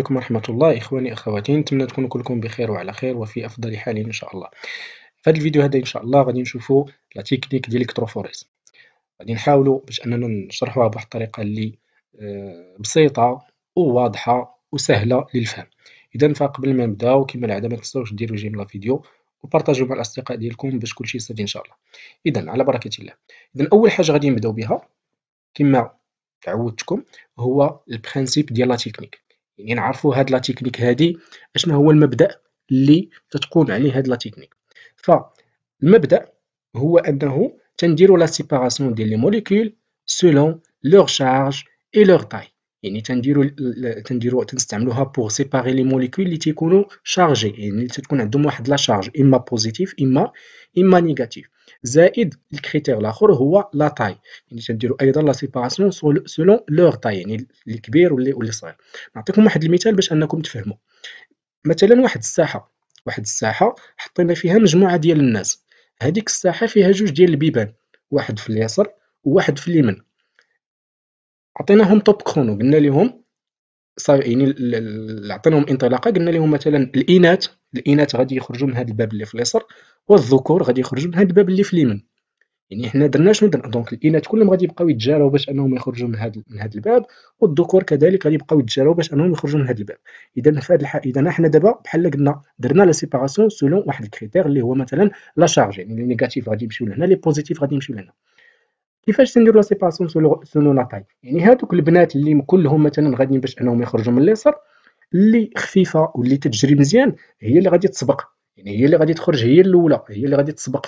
عليكم ورحمة الله إخواني أخواتي نتمنى تكونوا كلكم بخير وعلى خير وفي أفضل حال إن شاء الله في هذا الفيديو هذا إن شاء الله غادي نشوفوا لا تكنيك ديال الكتروفوريز غادي نحاولوا باش أننا نشرحوها بواحد الطريقة اللي آه، بسيطة وواضحة وسهلة للفهم إذا فقبل ما نبداو كما العادة ما تنساوش ديروا جيم لا فيديو وبارطاجيو مع الأصدقاء ديالكم باش كلشي يستافد إن شاء الله إذا على بركة الله إذا أول حاجة غادي نبداو بها كما تعودتكم هو البرانسيب ديال لا تكنيك يعني نعرفوا هاد لا تكنيك هادي اشنا هو المبدا اللي تتقوم عليه هاد لا تكنيك فالمبدا هو انه تنديروا لا سيباراسيون ديال لي موليكول سولون لور شارج اي لور تاي يعني تنديروا تنديروا تنستعملوها بور سيباري لي موليكول اللي تيكونوا شارجي يعني تكون عندهم واحد لا شارج اما بوزيتيف اما اما نيجاتيف زائد الكريتير الاخر هو لا تاي يعني تنديروا ايضا لا سيباراسيون سولون لور تاي يعني الكبير واللي واللي صغير نعطيكم واحد المثال باش انكم تفهموا مثلا واحد الساحه واحد الساحه حطينا فيها مجموعه ديال الناس هذيك الساحه فيها جوج ديال البيبان واحد في اليسار وواحد في اليمين عطيناهم توب كرونو قلنا لهم صار يعني عطيناهم انطلاقه قلنا لهم مثلا الاناث الاناث غادي يخرجوا من هذا الباب اللي في اليسار والذكور غادي يخرجوا من هذا الباب اللي في اليمين يعني حنا درنا شنو درنا دونك الاناث كلهم غادي يبقاو يتجاراو باش انهم يخرجوا من هذا من هذا الباب والذكور كذلك غادي يبقاو يتجاراو باش انهم يخرجوا من هذا الباب اذا في هذه اذا حنا دابا بحال قلنا درنا لا سيباراسيون سولون واحد الكريتير اللي هو مثلا لا شارج يعني لي نيجاتيف غادي يمشيو لهنا لي بوزيتيف غادي يمشيو لهنا كيفاش سنديرو لا سيباسيون سولو لا تاي يعني هادوك البنات اللي كلهم مثلا غاديين باش انهم يخرجوا من اليسر اللي خفيفه واللي تجري مزيان هي اللي غادي تسبق يعني هي اللي غادي تخرج هي الاولى هي اللي غادي تسبق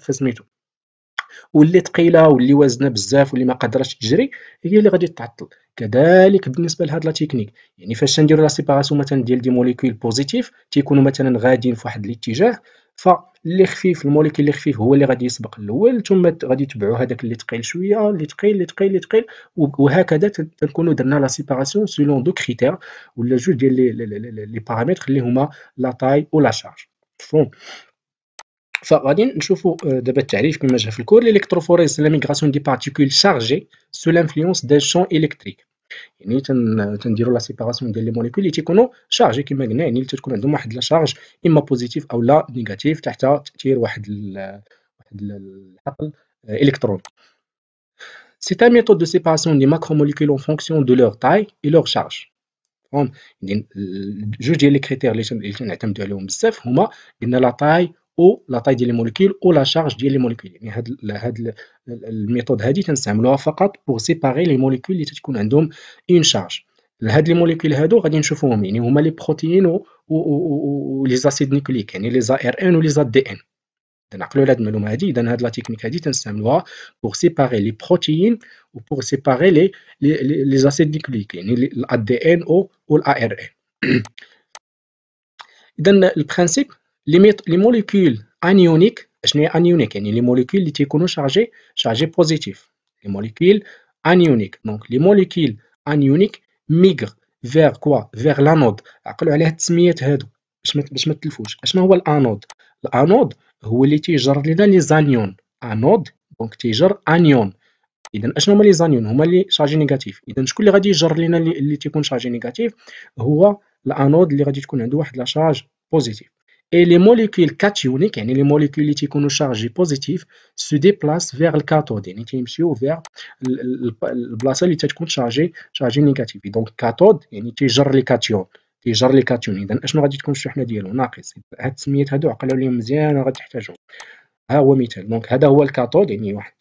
فسميتو واللي ثقيله واللي وازنه بزاف واللي ما قدرتش تجري هي اللي غادي تعطل كذلك بالنسبه لهاد لا تكنيك يعني فاش نديرو لا سيباراسيون مثلا ديال دي موليكول بوزيتيف تيكونوا مثلا غاديين في واحد الاتجاه فاللي خفيف الموليكيول اللي خفيف هو اللي غادي يسبق الاول ثم غادي يتبعو هذاك اللي ثقيل شويه اللي ثقيل اللي ثقيل اللي ثقيل وهكذا تنكونوا درنا لا سيباراسيون سيلون دو كريتير ولا جوج ديال لي بارامتر اللي هما لا طاي ولا شارج مفهوم فغادي نشوفوا آه، دابا التعريف كما جا في الكور الالكتروفوريز لا ميغراسيون دي بارتيكول شارجي سو لانفلونس دي شون الكتريك يعني تنديروا لا سيباراسيون ديال لي موليكول اللي تيكونوا شارجي كما قلنا يعني اللي تكون عندهم واحد لا شارج اما بوزيتيف او لا نيجاتيف تحت تاثير واحد واحد الحقل الكتروني C'est un méthode de séparation des macromolécules en فونكسيون دو لور taille et شارج charge. جوج ديال لي كريتير اللي تنعتمدوا عليهم بزاف هما ان لا تاي او لا طاي ديال لي او لا شارج ديال لي يعني هاد هاد الميثود هادي تنستعملوها فقط بوغ سيباري لي موليكول اللي تتكون عندهم اون شارج هاد لي موليكول هادو غادي نشوفوهم يعني هما لي بروتيين و لي زاسيد نيكليك يعني لي زا ار ان و لي زا دي ان نعقلوا على هاد المعلومه هادي اذا هاد لا تكنيك هادي تنستعملوها بوغ سيباري لي بروتيين و بوغ سيباري لي لي زاسيد نيكليك يعني الاد دي ان او و الار ان اذا البرانسيب لي موليكول انيونيك شنو هي انيونيك يعني لي موليكول اللي تيكونوا شارجي شارجي بوزيتيف لي موليكول انيونيك دونك لي موليكول انيونيك ميغر فيغ كوا فيغ لانود عقلوا على هاد التسميات هادو باش ما باش ما تلفوش اشنو هو الانود الانود هو اللي تيجر لنا لي زانيون انود دونك تيجر انيون اذا اشنو هما لي زانيون هما اللي شارجي نيجاتيف اذا شكون اللي غادي يجر لنا اللي تيكون شارجي نيجاتيف هو الانود اللي غادي تكون عنده واحد لا شارج بوزيتيف et les molécules cationiques يعني les molécules اللي تيكونوا شارجي بوزيتيف se déplacent vers le cathode يعني تيمشيو vers البلاصه اللي تتكون شارجي شارجي نيجاتيف دونك كاثود يعني تيجر لي كاتيون تيجر لي كاتيون اذا اشنو غادي تكون الشحنه ديالو ناقص هاد السميات هادو عقلوا ليهم مزيان غادي تحتاجهم ها هو مثال دونك هذا هو الكاثود يعني واحد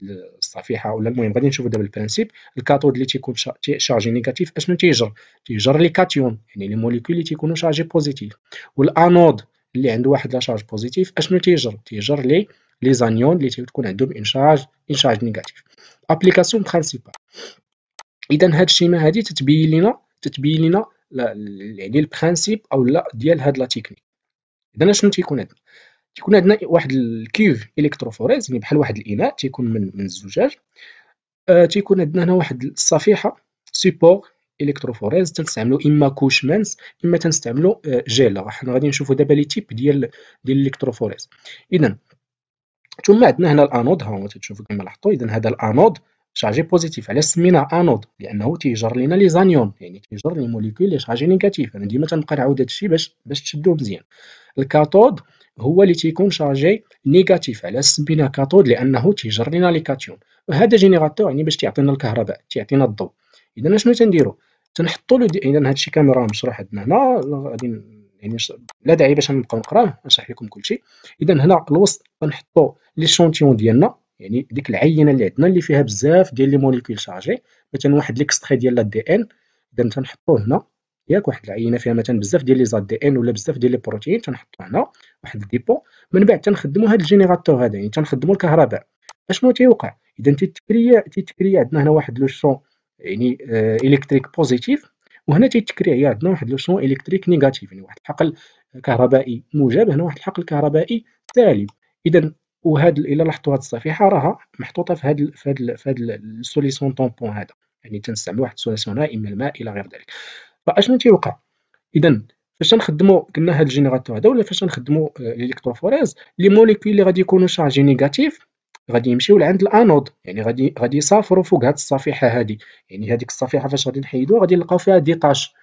الصفيحه ولا المهم غادي نشوفوا دابا البرانسيب الكاثود اللي تيكون شارجي نيجاتيف اشنو تيجر تيجر لي كاتيون يعني لي موليكول اللي تيكونوا شارجي بوزيتيف والانود اللي عنده واحد لا شارج بوزيتيف اشنو تيجر تيجر لي لي زانيون اللي تكون عندهم ان شارج ان شارج نيجاتيف ابليكاسيون برينسيبال اذا هاد الشيما هادي تتبين لنا تتبين لنا يعني البرانسيب او لا ديال هاد لا تكنيك اذا شنو تيكون عندنا تيكون عندنا واحد الكيف الكتروفوريز يعني بحال واحد الاناء تيكون من من الزجاج آه تيكون عندنا هنا واحد الصفيحه سيبور الكتروفوريز تنستعملو اما كوشمانس اما تنستعملو آه، جيل حنا غادي نشوفو دابا لي تيب ديال ديال الكتروفوريز اذا ثم عندنا هنا الانود ها هو تشوفوا كما لاحظتوا اذا هذا الانود شارجي بوزيتيف علاش سميناه انود لانه تيجر لينا لي زانيون يعني تيجر لي موليكول لي شارجي نيجاتيف انا ديما تنبقى نعاود هادشي باش باش تشدوه مزيان الكاثود هو اللي تيكون شارجي نيجاتيف علاش سمينا كاثود لانه تيجر لينا لي كاتيون وهذا جينيراتور يعني باش تيعطينا الكهرباء تيعطينا الضوء اذا شنو تنديرو تنحطوا له اذا هادشي كامل راه مشروح عندنا هنا غادي يعني لا داعي باش نبقاو نقراه نشرح لكم كلشي اذا هنا الوسط غنحطوا لي شونتيون ديالنا يعني ديك العينه اللي عندنا اللي فيها بزاف ديال لي موليكول شارجي مثلا واحد ليكستري ديال لا دي ان اذا تنحطوه هنا ياك واحد العينه فيها مثلا بزاف ديال لي زاد دي ان ولا بزاف ديال لي بروتين تنحطوه هنا واحد الديبو من بعد تنخدموا هاد الجينيراتور هذا يعني تنخدموا الكهرباء اشنو تيوقع اذا تيتكريا تيتكريا عندنا هنا واحد لو شون يعني الكتريك آه، بوزيتيف وهنا تيتكريع عندنا واحد لو شون الكتريك نيجاتيف يعني واحد الحقل كهربائي موجب هنا واحد الحقل كهربائي سالب اذا وهاد الا لاحظتوا هاد الصفيحه راها محطوطه في هاد في هاد في هاد السوليسيون طومبون هذا يعني تنستعمل واحد السوليسيون اما الماء الى غير ذلك فاشنو تيوقع اذا فاش نخدموا قلنا هاد الجينيراتور هذا ولا فاش نخدموا الالكتروفوريز آه، لي موليكول اللي غادي يكونوا شارجي نيجاتيف غادي يمشيو لعند الانود يعني غادي غادي يسافروا فوق هذه الصفيحه هذه يعني هذيك الصفيحه فاش غادي نحيدوها غادي نلقاو فيها ديطاش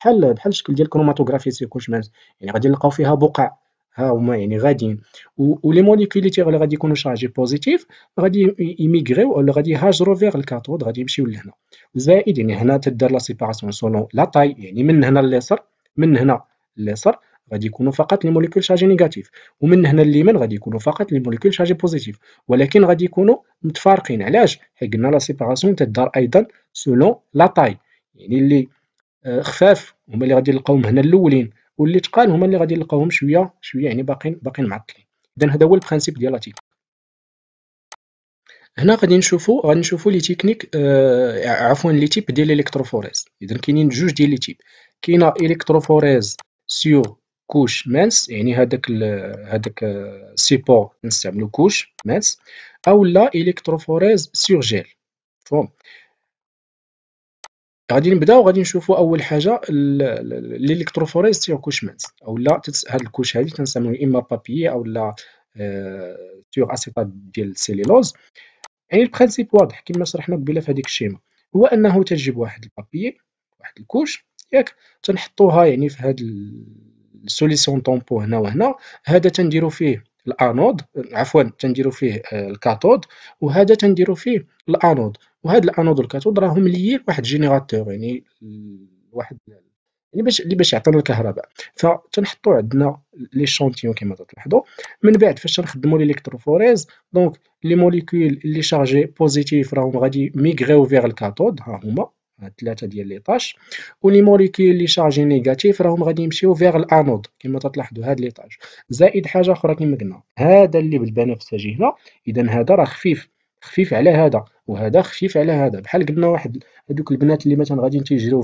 بحال بحال الشكل ديال كروماتوغرافي سيكوشمنت يعني غادي نلقاو فيها بقع ها هما يعني غاديين ولي موليكول اللي غادي يكونوا شارجي بوزيتيف غادي يميغريو ولا غادي يهاجروا فيغ الكاثود غادي يمشيو لهنا زائد يعني هنا تدار لا سيباراسيون سولون لا طاي يعني من هنا لليسر من هنا لليسر غادي يكونوا فقط لي موليكول شارجي نيجاتيف ومن هنا لليمين غادي يكونوا فقط لي موليكول شارجي بوزيتيف ولكن غادي يكونوا متفارقين علاش حيت قلنا لا سيباراسيون تدار ايضا سولون لا طاي يعني اللي آه، خفاف هما اللي غادي نلقاوهم هنا الاولين واللي تقال هما اللي غادي نلقاوهم شويه شويه يعني باقين باقين معطلين اذا هذا هو البرانسيب ديال لاتيك هنا غادي نشوفو غادي نشوفو لي تكنيك آه عفوا لي تيب ديال الكتروفوريز اذا كاينين جوج ديال لي تيب كاينه الكتروفوريز سيو كوش مانس يعني هذاك هذاك سيبور نستعملو كوش مانس او لا الكتروفوريز سيغ جيل فهم غادي نبداو غادي نشوفو اول حاجه الالكتروفوريز سيغ كوش مانس او لا هاد الكوش هادي تنسميو اما بابي او لا سيغ اسيطات ديال السيليلوز يعني البرانسيب واضح كما شرحنا قبيله في هذيك الشيمه هو انه تجيب واحد البابي واحد الكوش ياك تنحطوها يعني في هاد السوليسيون طومبو هنا وهنا هذا تنديرو فيه الانود عفوا تنديرو فيه الكاثود وهذا تنديرو فيه الانود وهذا الانود والكاثود راهم ليين واحد جينيراتور يعني واحد يعني باش اللي باش يعطينا الكهرباء فتنحطوا عندنا لي شونتيون كما تلاحظوا من بعد فاش تنخدموا الالكتروفوريز دونك لي موليكول اللي شارجي بوزيتيف راهم غادي ميغريو فيغ الكاثود ها هما 3 ديال لي طاش ولي موليكيول لي شارجي نيجاتيف راهم غادي يمشيو فيغ الانود كما تلاحظوا هاد لي طاش زائد حاجه اخرى كما قلنا هذا اللي بالبنفسجي هنا اذا هذا راه خفيف خفيف على هذا وهذا خفيف على هذا بحال قلنا واحد هذوك البنات اللي مثلا غاديين تيجريو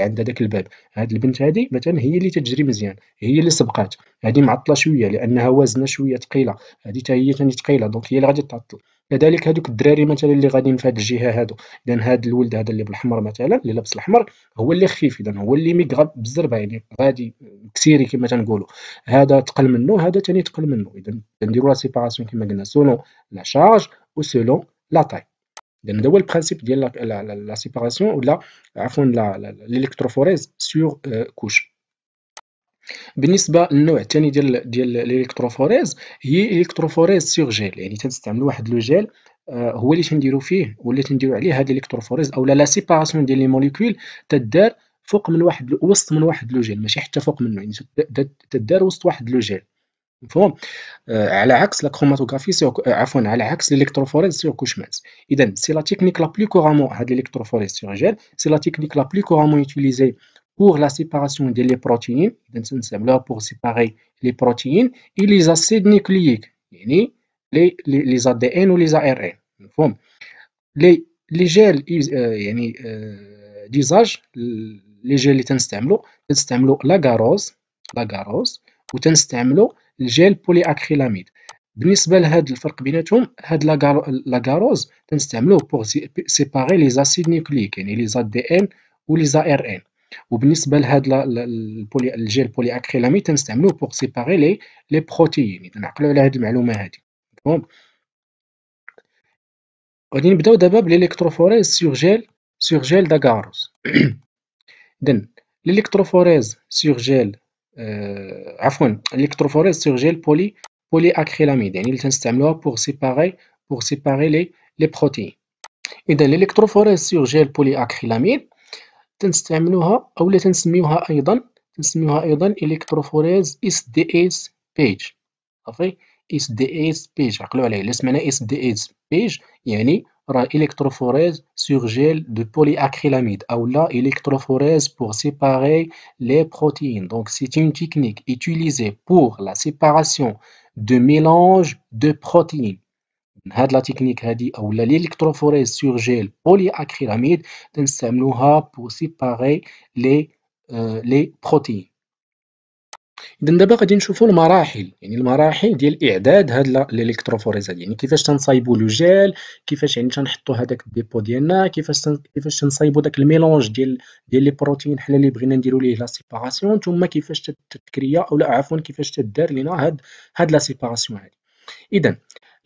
عند هذاك الباب هذه البنت هذه مثلا هي اللي تتجري مزيان هي اللي سبقات هذه معطله شويه لانها وزنها شويه ثقيله هذه حتى هي ثاني ثقيله دونك هي اللي غادي تعطل كذلك هذوك الدراري مثلا اللي غاديين في هاد الجهه هادو اذا هذا الولد هذا اللي بالاحمر مثلا اللي لابس الاحمر هو اللي خفيف اذا هو اللي ميغ بالزربه يعني غادي كسيري كما تنقولوا هذا ثقل منه هذا ثاني ثقل منه اذا تنديروا لا سيباراسيون كما قلنا سولون لا شارج وسولون لا طاي لان هذا هو البرانسيب ديال لا سيباراسيون ولا عفوا الالكتروفوريز سور كوش بالنسبه للنوع الثاني ديال ديال الالكتروفوريز هي الكتروفوريز سور جيل يعني تنستعملوا واحد لو جيل آه، هو اللي تنديروا فيه ولا تنديروا عليه هاد الالكتروفوريز اولا لا سيباراسيون ديال لي موليكول تدار فوق من واحد وسط من واحد لوجيل ماشي حتى فوق منه يعني تدار وسط واحد لوجيل مفهوم آه على عكس لا كروماتوغرافي آه عفوا على عكس الالكتروفوريز سيغ كوشمانز اذا سي لا تكنيك لا بلو كورامون هاد الالكتروفوريز سيغ جيل سي لا تكنيك لا بلو كورامون يوتيليزي سيباراسيون ديال لي بروتيين اذا donc pour سيباري لي بروتيين اي لي زاسيد نيكليك يعني دي ان ولي زا ار ان مفهوم لي لي جيل يعني ديزاج لي جيل اللي تنستعملو تنستعملو لاكاروز لاكاروز وتنستعملو الجيل بولي اكريلاميد بالنسبه لهاد الفرق بيناتهم هاد لاكاروز تنستعملوه بوغ سيباري لي زاسيد نيوكليك يعني لي زاد دي ان ولي زا ار ان وبالنسبه لهاد البولي الجيل بولي اكريلاميد تنستعملوه بوغ سيباري لي لي بروتيين نعقلوا على هاد المعلومه هادي مفهوم غادي نبداو دابا بالالكتروفوريز سيغ جيل سيغ جيل داكاروز اذا الالكتروفوريز سيغ جيل آه، عفوا الكتروفوريز سور جيل بولي بولي اكريلاميد يعني اللي تنستعملوها بور سيباري بور سيباري لي لي بروتين اذا الكتروفوريز سور جيل بولي اكريلاميد تنستعملوها اولا تنسميوها ايضا تنسميوها ايضا الكتروفوريز اس دي اس بيج صافي sds je vais il y a une électrophorèse sur gel de polyacrylamide, ou la électrophorèse pour séparer les protéines. Donc, c'est une technique utilisée pour la séparation de mélange de protéines. C'est la technique qui dit la sur gel polyacrylamide Nous pour séparer les euh, protéines. اذا دابا غادي نشوفوا المراحل يعني المراحل ديال اعداد هاد الالكتروفوريزات يعني كيفاش تنصايبوا لو جيل كيفاش يعني تنحطوا هذاك الديبو ديالنا كيفاش تن... كيفاش تنصايبوا داك الميلونج ديال ديال لي بروتين حنا اللي بغينا نديروا ليه لا سيباراسيون ثم كيفاش تتكريا او لا عفوا كيفاش تدار لينا هاد هاد لا سيباراسيون هادي اذا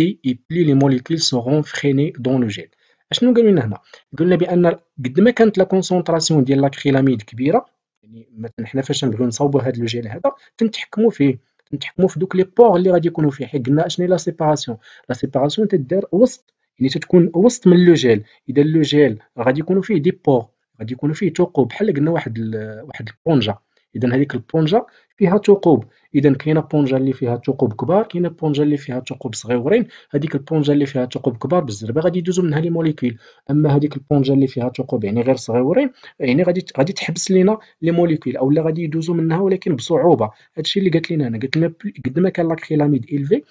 اي بلي لي موليكيل سوغون فريني دون لو جيل اشنو قالوا لنا هنا قلنا بان قد ما كانت لا كونسونطراسيون ديال لاكريلاميد كبيره يعني مثلا حنا فاش نبغيو نصاوبوا هذا لو جيل هذا تنتحكموا فيه تنتحكموا في دوك لي بور اللي غادي يكونوا فيه حيت قلنا اشنو لا سيباراسيون لا سيباراسيون تدار وسط يعني تتكون وسط من لو جيل اذا لو جيل غادي يكونوا فيه دي بور غادي يكونوا فيه ثقوب بحال قلنا واحد واحد البونجه اذا هذيك البونجا فيها ثقوب اذا كاينه بونجا اللي فيها ثقوب كبار كاينه بونجا اللي فيها ثقوب صغيورين هذيك البونجا اللي فيها ثقوب كبار بالزربه غادي يدوزو منها لي موليكول اما هذيك البونجا اللي فيها ثقوب يعني غير صغيورين يعني غادي غادي تحبس لينا لي موليكول اولا غادي يدوزو منها ولكن بصعوبه هادشي اللي قالت لنا انا قالت لنا قد ما كان لاكريلاميد الفي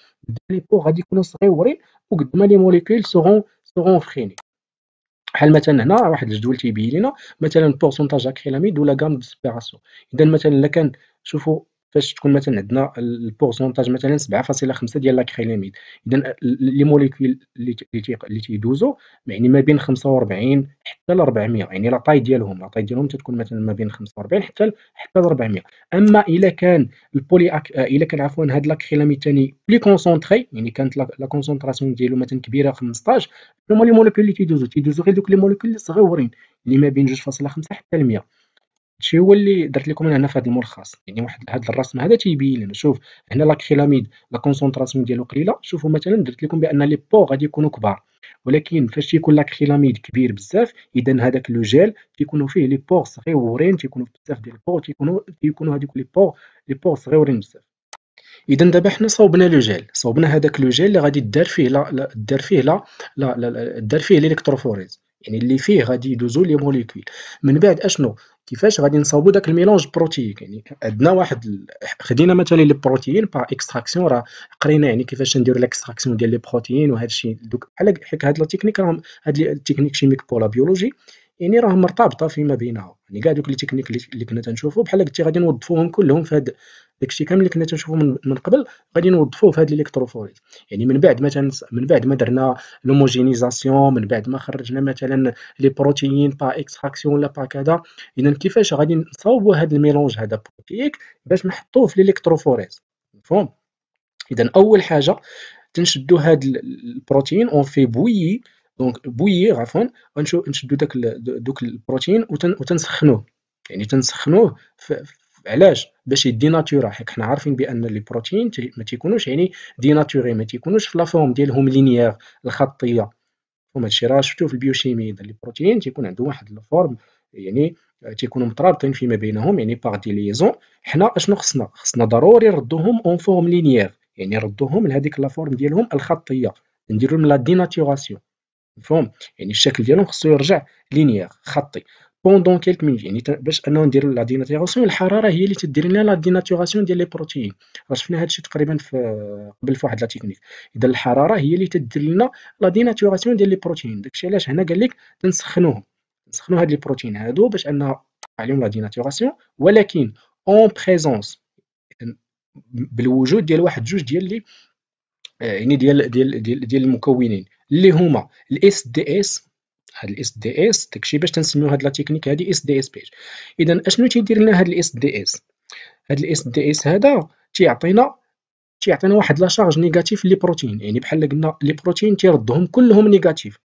لي بو غادي يكونوا صغيورين وقد ما لي موليكول سوغون سوغون فخيني بحال مثلا هنا واحد الجدول تيبين لنا مثلا بورسونتاج اكريلاميد ولا غام ديسبيراسيون اذا مثلا الا كان شوفوا باش تكون مثلا عندنا البورسونتاج مثلا 7.5 ديال لاكريليميد اذا لي موليكول اللي تيدوزو يعني ما بين 45 حتى ل 400 يعني لا طاي ديالهم لا طاي ديالهم تتكون مثلا ما بين 45 حتى حتى ل 400 اما الا كان البولي أك... آه، الا كان عفوا هاد لاكريليميد ثاني بلي كونسونطري يعني كانت لا كونسونطراسيون ديالو مثلا كبيره 15 هما لي موليكول اللي تيدوزو تيدوزو غير دوك لي موليكول اللي صغيورين اللي يعني ما بين 2.5 حتى ل 100 شي هو اللي درت لكم انا هنا في هذا الملخص يعني واحد هذا الرسم هذا تيبين لنا شوف هنا لاكريلاميد لا كونسونطراسيون ديالو قليله شوفوا مثلا درت لكم بان لي بو غادي يكونوا كبار ولكن فاش تيكون لاكريلاميد كبير بزاف اذا هذاك لو جيل تيكونوا فيه لي بو صغيورين تيكونوا بزاف ديال البو تيكونوا تيكونوا هذوك لي بو لي بو صغيورين بزاف اذا دابا حنا صوبنا لو جيل صوبنا هذاك لو جيل اللي غادي دار فيه لا دار فيه لا لا دار فيه الالكتروفوريز يعني اللي فيه غادي يدوزو لي موليكول من بعد اشنو كيفاش غادي نصاوبوا داك الميلونج بروتيك يعني عندنا واحد خدينا مثلا لي بروتيين با اكستراكسيون راه قرينا يعني كيفاش نديروا الاكستراكسيون ديال لي بروتيين وهذا الشيء دوك بحال حيت هاد لا تكنيك راهم هاد التكنيك شيميك بولا بيولوجي يعني راه مرتبطه فيما بينها يعني كاع دوك لي تكنيك اللي كنا تنشوفو بحال قلتي غادي نوظفوهم كلهم في هاد داكشي كامل اللي كنا تنشوفو من, من قبل غادي نوظفوه في هاد الالكتروفوريز يعني من بعد ما تنس... من بعد ما درنا لوموجينيزاسيون من بعد ما خرجنا مثلا لي بروتيين با اكستراكسيون ولا با كذا اذا كيفاش غادي نصاوبو هاد الميلونج هذا بروتيك باش نحطوه في الالكتروفوريز مفهوم اذا اول حاجه تنشدو هاد البروتين اون في بويي دونك بوي عفوا غنشدو داك دوك البروتين وتنسخنوه يعني تنسخنوه علاش باش ناتورا حيت حنا عارفين بان لي بروتين ما تيكونوش يعني ناتوري ما تيكونوش في لا فورم ديالهم لينيير الخطيه وما هادشي راه شفتو في البيوشيمي لي بروتين تيكون عندهم واحد الفورم يعني تيكونوا مترابطين فيما بينهم يعني باغ دي ليزون حنا اشنو خصنا خصنا ضروري نردوهم اون فورم لينيير يعني نردوهم لهذيك لا فورم ديالهم الخطيه نديرو لا ديناتوراسيون مفهوم يعني الشكل ديالهم خصو يرجع لينيير خطي بوندون كيلك مينوت يعني باش انه نديرو لا ديناتوراسيون الحراره هي اللي تدير لنا لا ديناتوراسيون ديال لي بروتيين راه شفنا هادشي تقريبا في قبل فواحد لا تكنيك اذا الحراره هي اللي تدير لنا لا ديناتوراسيون ديال لي بروتيين داكشي علاش هنا قال لك تنسخنوهم نسخنو هاد لي بروتيين هادو باش انه عليهم لا ديناتوراسيون ولكن اون بريزونس بالوجود ديال واحد جوج ديال لي آه، يعني ديال ديال ديال, ديال المكونين اللي هما الاس دي اس هاد الاس دي اس داكشي باش تنسميو هاد لا تكنيك هادي اس دي اس بيج اذا اشنو تيدير لنا هاد الاس دي اس هاد الاس دي اس هذا تيعطينا تيعطينا واحد لا شارج نيجاتيف لي بروتين يعني بحال قلنا لي بروتين تيردهم كلهم نيجاتيف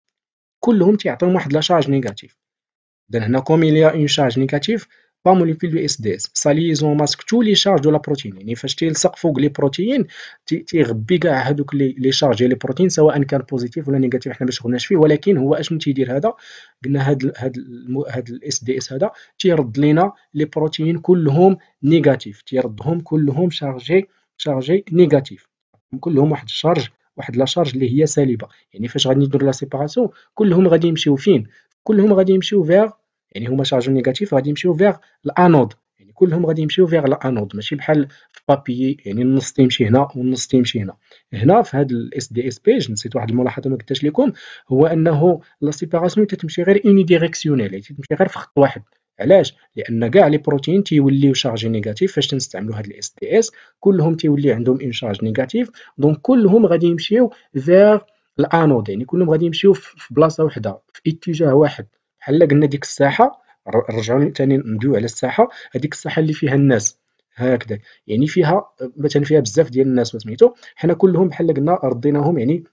كلهم تيعطيهم واحد لا شارج نيجاتيف اذا هنا كوم اليا اون شارج une با موليكول دو اس دي اس سا ليزون ماسك تو لي شارج دو لا بروتين يعني فاش تيلصق فوق لي بروتين تيغبي كاع هذوك لي شارج ديال لي بروتين سواء كان بوزيتيف ولا نيجاتيف حنا ما شغلناش فيه ولكن هو اشنو تيدير هذا قلنا هاد هاد هاد الاس دي اس هذا تيرد لينا لي بروتين كلهم نيجاتيف تيردهم كلهم شارجي شارجي نيجاتيف كلهم واحد الشارج واحد لا شارج اللي هي سالبه يعني فاش غادي ندير لا سيباراسيون كلهم غادي يمشيو فين كلهم غادي يمشيو فيغ يعني هما شارجو نيجاتيف غادي يمشيو فيغ الانود يعني كلهم غادي يمشيو فيغ الانود ماشي بحال في بابي يعني النص تيمشي هنا والنص تيمشي هنا هنا في هاد الاس دي اس بيج نسيت واحد الملاحظه ما قلتهاش لكم هو انه لا سيباراسيون تتمشي غير اوني ديريكسيونيل يعني تتمشي غير في خط واحد علاش لان كاع لي بروتين تيوليو شارجي نيجاتيف فاش تنستعملوا هاد الاس دي اس كلهم تيولي عندهم اون شارج نيجاتيف دونك كلهم غادي يمشيو فيغ الانود يعني كلهم غادي يمشيو في بلاصه وحده في اتجاه واحد بحال قلنا ديك الساحه نرجعوا ثاني ندويو على الساحه هذيك الساحه اللي فيها الناس هكذا يعني فيها مثلا فيها بزاف ديال الناس سميتو حنا كلهم بحال قلنا رديناهم يعني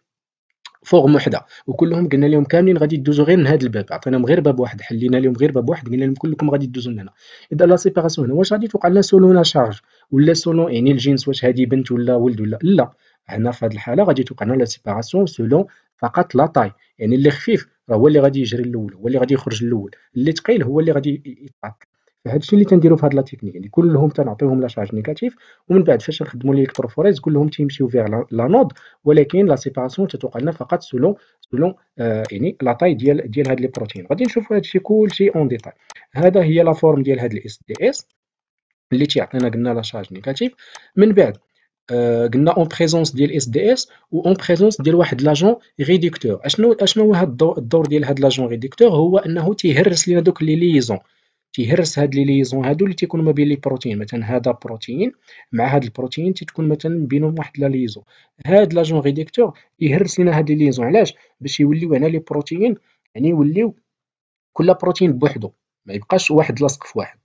فوق وحده وكلهم قلنا لهم كاملين غادي تدوزوا غير من هذا الباب عطيناهم غير باب واحد حلينا لهم غير باب واحد قلنا لهم كلكم غادي تدوزوا من هنا اذا لا سيباراسيون هنا واش غادي توقع لنا سولونا لا شارج ولا سولو يعني الجنس واش هذه بنت ولا ولد ولا لا هنا في هذه الحاله غادي توقع لنا لا سيباراسيون سولو فقط لا طاي يعني اللي خفيف راه هو اللي غادي يجري الاول هو اللي غادي يخرج الاول اللي ثقيل هو اللي غادي يتعطل فهذا الشيء اللي تنديرو في هاد لا تكنيك يعني كلهم تنعطيوهم لا شارج نيجاتيف ومن بعد فاش نخدموا الالكتروفوريز كلهم تيمشيو فيغ لا نود ولكن لا سيباراسيون تتوقع لنا فقط سولون سولون آه يعني لا طاي ديال ديال هاد لي بروتين غادي نشوفوا هاد الشيء كلشي اون ديتاي هذا هي لا فورم ديال هاد الاس دي اس اللي تيعطينا قلنا لا شارج نيجاتيف من بعد آه، قلنا اون بريزونس ديال اس دي اس و اون بريزونس ديال واحد لاجون ريديكتور اشنو اشنو هو هاد الدور ديال هاد لاجون ريديكتور هو انه تيهرس لينا دوك لي ليزون تيهرس هاد لي ليزون هادو اللي تيكونوا ما بين لي بروتين مثلا هذا بروتين مع هاد البروتين تتكون مثلا بينهم واحد لا ليزون هاد لاجون ريديكتور يهرس لينا هاد لي ليزون علاش باش يوليو هنا لي بروتين يعني يوليو كل بروتين بوحدو ما يبقاش واحد لاصق في واحد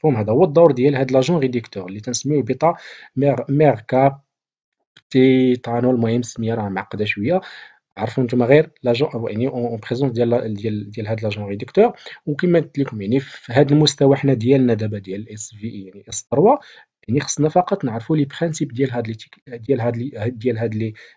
مفهوم هذا هو الدور ديال هاد لاجون ريديكتور اللي تنسميوه بيتا مير تي تيتانول المهم السميه راه معقده شويه عرفوا نتوما غير لاجون يعني اون بريزونس ديال ديال ديال هاد لاجون ريديكتور وكما قلت لكم يعني في هاد المستوى حنا ديالنا دابا ديال اس في اي يعني اس 3 يعني خصنا فقط نعرفوا لي برينسيپ ديال هاد لي ديال هاد ديال هاد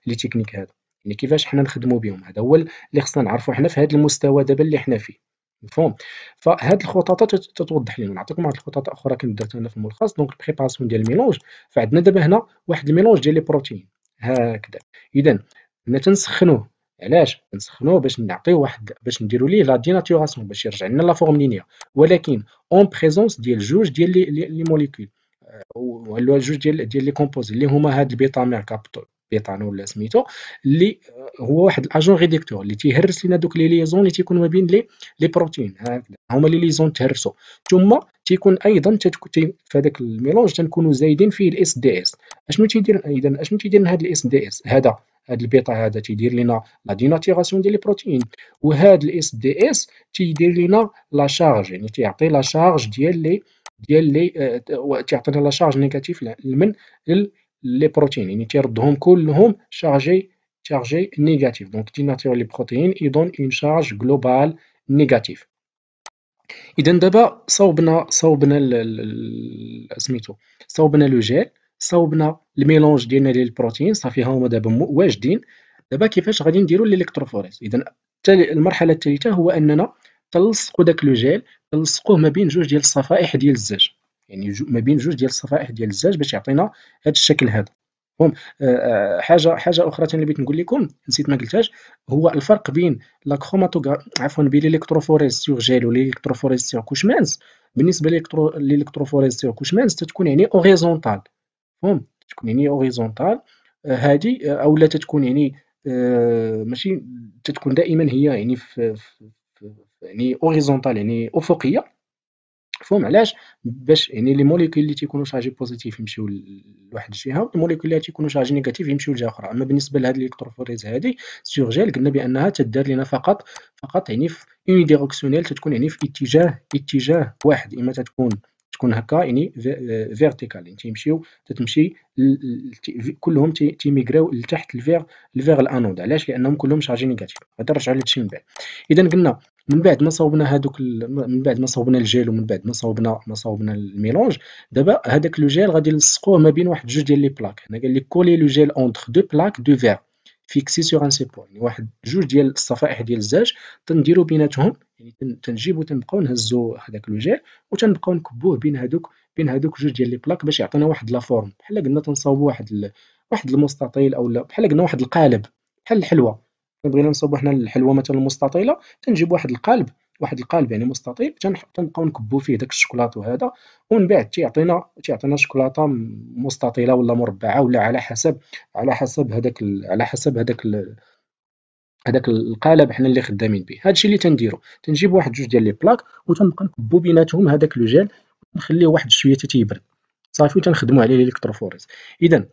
لي تكنيك هادو يعني كيفاش حنا نخدموا بهم هذا هو اللي خصنا نعرفوا حنا في هاد المستوى دابا اللي حنا فيه مفهوم فهاد الخطط تتوضح لنا نعطيكم واحد الخطط اخرى كنت درت انا في الملخص دونك بريباراسيون ديال الميلونج فعندنا دابا هنا واحد الميلونج ديال لي بروتين هكذا اذا هنا تنسخنوه علاش تنسخنوه باش نعطيه واحد باش نديرو ليه لا ديناتوراسيون باش يرجع لنا لا فورم لينيير ولكن اون بريزونس ديال جوج ديال لي موليكول آه، ولا جوج ديال ديال لي كومبوز اللي هما هاد البيتا كابتول بيطانو ولا سميتو اللي هو واحد الاجون ريديكتور اللي تيهرس لنا دوك لي ليزون اللي تيكون ما بين لي لي بروتين هكذا هما لي ليزون تهرسوا ثم تيكون ايضا في هذاك الميلونج تنكونوا زايدين فيه الاس دي اس اشنو تيدير اذا اشنو تيدير هذا الاس دي اس هذا هاد البيتا هذا تيدير لنا لا ديناتيغاسيون ديال لي بروتين وهاد الاس دي اس تيدير لنا لا شارج يعني تيعطي لا شارج ديال لي ديال لي آه، تيعطينا لا شارج نيجاتيف من لي بروتين يعني تيردهم كلهم شارجي شارجي نيجاتيف دونك ناتور لي بروتين يدون اون شارج جلوبال نيجاتيف اذا دابا صوبنا صوبنا سميتو صوبنا لو جيل صوبنا الميلونج ديالنا ديال البروتين صافي ها هما دابا واجدين دابا كيفاش غادي نديرو الالكتروفوريز اذا المرحله الثالثه هو اننا تلصقوا داك لو جيل تلصقوه ما بين جوج ديال الصفائح ديال الزاج يعني ما بين جوج ديال الصفائح ديال الزاج باش يعطينا هذا الشكل هذا فهم آه، آه، حاجه حاجه اخرى اللي بغيت نقول لكم نسيت ما قلتهاش هو الفرق بين لا كروماتوغ عفوا بين الالكتروفوريز سيغ جيل والالكتروفوريز سيغ كوشمانز بالنسبه للالكتروفوريز سيغ كوشمانز تتكون يعني اوريزونتال فهم تكون يعني اوريزونتال آه، هذه او لا تتكون يعني ماشي تتكون دائما هي يعني في يعني اوريزونتال يعني افقيه مفهوم علاش باش يعني لي موليكول اللي تيكونوا شارجي بوزيتيف يمشيو لواحد الجهه والموليكول اللي تيكونوا شارجي نيجاتيف يمشيو لجهه اخرى اما بالنسبه لهاد الالكتروفوريز هادي سيغ جيل قلنا بانها تدار لنا فقط فقط يعني في اون ديريكسيونيل تتكون يعني في اتجاه اتجاه واحد اما تتكون تكون هكا يعني فيرتيكال يعني تيمشيو تتمشي كلهم تيميغراو لتحت الفيغ الفيغ الانود علاش لانهم كلهم شارجي نيجاتيف غادي نرجعوا لهادشي من بعد اذا قلنا من بعد ما صوبنا هذوك من بعد ما صوبنا الجيل ومن بعد ما صوبنا ما صوبنا الميلونج دابا هذاك لو جيل غادي نلصقوه ما بين واحد جوج ديال لي بلاك هنا قال لي كولي لو جيل اونتر دو بلاك دو فيغ فيكسي سوغ ان سي يعني واحد جوج ديال الصفائح ديال الزاج تنديرو بيناتهم يعني تنجيبو تنبقاو نهزو هذاك الوجه وتنبقاو نكبوه بين هذوك بين هذوك جوج ديال لي بلاك باش يعطينا واحد لا فورم بحال قلنا تنصاوبو واحد ال... واحد المستطيل او بحال قلنا واحد القالب بحال الحلوى بغينا نصاوبو حنا الحلوى مثلا المستطيله تنجيب واحد القالب واحد القالب يعني مستطيل تنبقاو نكبو فيه داك الشكلاط هذا ومن بعد تيعطينا تيعطينا شكلاطه مستطيله ولا مربعه ولا على حسب على حسب هذاك على حسب هذاك هذاك القالب حنا اللي خدامين به هادشي اللي تنديرو تنجيب واحد جوج ديال لي بلاك وتنبقى نكبو بيناتهم هذاك لوجيل جيل ونخليه واحد شويه تيبرد صافي وتنخدموا عليه الالكتروفوريز اذا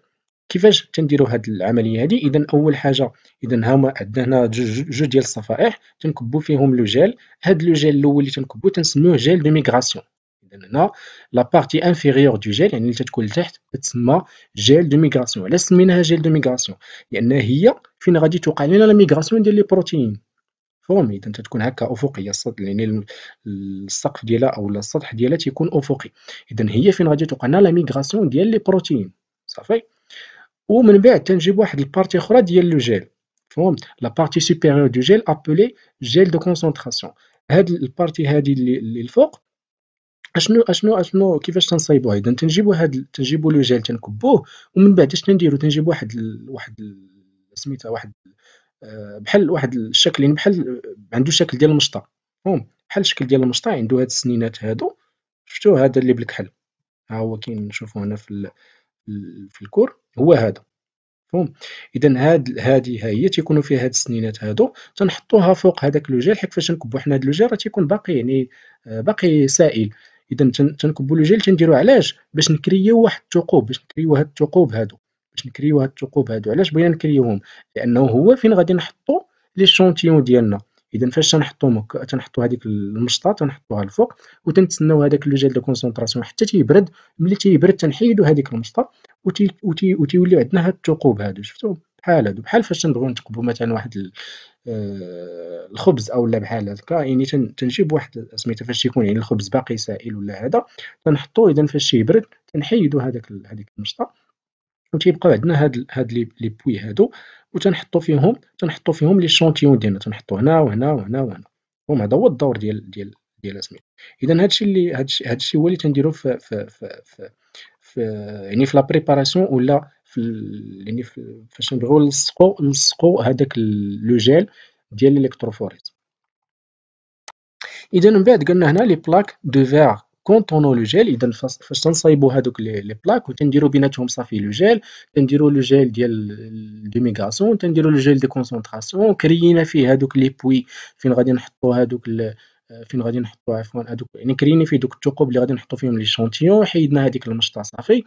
كيفاش تنديروا هاد العمليه هادي اذا اول حاجه اذا هما عندنا هنا جوج ديال الصفائح تنكبوا فيهم لو جيل لوجيل لو جيل الاول اللي تنكبوا تنسميوه جيل دو ميغراسيون اذا هنا لا بارتي انفيريور دو جيل يعني اللي تتكون لتحت تتسمى جيل دو ميغراسيون علاش سميناها جيل دو ميغراسيون لان هي فين غادي توقع لنا لا ميغراسيون ديال لي بروتين فهمي اذا تتكون هكا افقيه السطح يعني السقف ديالها او السطح ديالها تيكون افقي اذا هي فين غادي توقع لنا لا ميغراسيون ديال لي بروتين صافي ومن بعد تنجيب واحد البارتي اخرى ديال لو جيل فهمت لا بارتي سوبيريور دو جيل ابلي جيل دو كونسونطراسيون هاد البارتي هادي اللي, اللي الفوق اشنو اشنو اشنو كيفاش تنصايبوه اذا تنجيبو هاد تنجيبو لو جيل تنكبوه ومن بعد اش تنديرو تنجيب واحد ال... واحد ال... سميتها واحد آه، بحال واحد الشكل يعني بحال آه، عنده شكل ديال المشطه فهم بحال الشكل ديال المشطه عنده هاد السنينات هادو شفتو هذا اللي بالكحل ها هو كاين نشوفو هنا في ال... في الكور هو هذا فهم اذا هاد هذه ها هي تيكونوا فيها هاد السنينات هادو تنحطوها فوق هذاك لو جيل حيت فاش نكبوا حنا هاد لو جيل راه تيكون باقي يعني آه، باقي سائل اذا تنكبوا لو جيل تنديروا علاش باش نكريو واحد الثقوب باش نكريو هاد الثقوب هادو باش نكريو هاد الثقوب هادو علاش بغينا نكريوهم لانه هو فين غادي نحطوا لي شونتيون ديالنا اذا فاش تنحطو مك... تنحطو هذيك المشطه تنحطوها الفوق وتنتسناو هذاك لو جيل دو كونسونطراسيون حتى تيبرد ملي تيبرد تنحيدو هذيك المشطه وتي وتي وتيولي عندنا هاد الثقوب هادو شفتو بحال هادو بحال فاش تنبغيو نتقبوا مثلا واحد آه، الخبز او لا بحال هكا يعني تنجيب واحد سميتها فاش يكون يعني الخبز باقي سائل ولا هذا تنحطو اذا فاش تيبرد تنحيدو هذاك هذيك المشطه وتيبقاو عندنا هاد هاد لي لي بوي هادو وتنحطو فيهم تنحطو فيهم لي شونتيون ديالنا تنحطو هنا وهنا وهنا وهنا المهم هذا هو الدور ديال ديال ديال اسمي اذا هادشي اللي هادشي هادشي هو اللي تنديرو في في في, في في يعني في لا بريباراسيون ولا في يعني فاش نبغيو نلصقوا نلصقوا هذاك لو جيل ديال الالكتروفوريز اذا من بعد قلنا هنا لي بلاك دو فيغ كونطونو لو جيل اذا فاش تنصايبوا هذوك لي بلاك وتنديروا بيناتهم صافي لو جيل تنديروا لو جيل ديال دو ميغاسيون تنديروا لو جيل دي كونسونطراسيون كريينا فيه هذوك لي بوي فين غادي نحطوا هذوك آه، فين غادي نحطو عفوا هذوك يعني كريني في دوك الثقوب اللي غادي نحطو فيهم لي شونتيون حيدنا هذيك المشطه صافي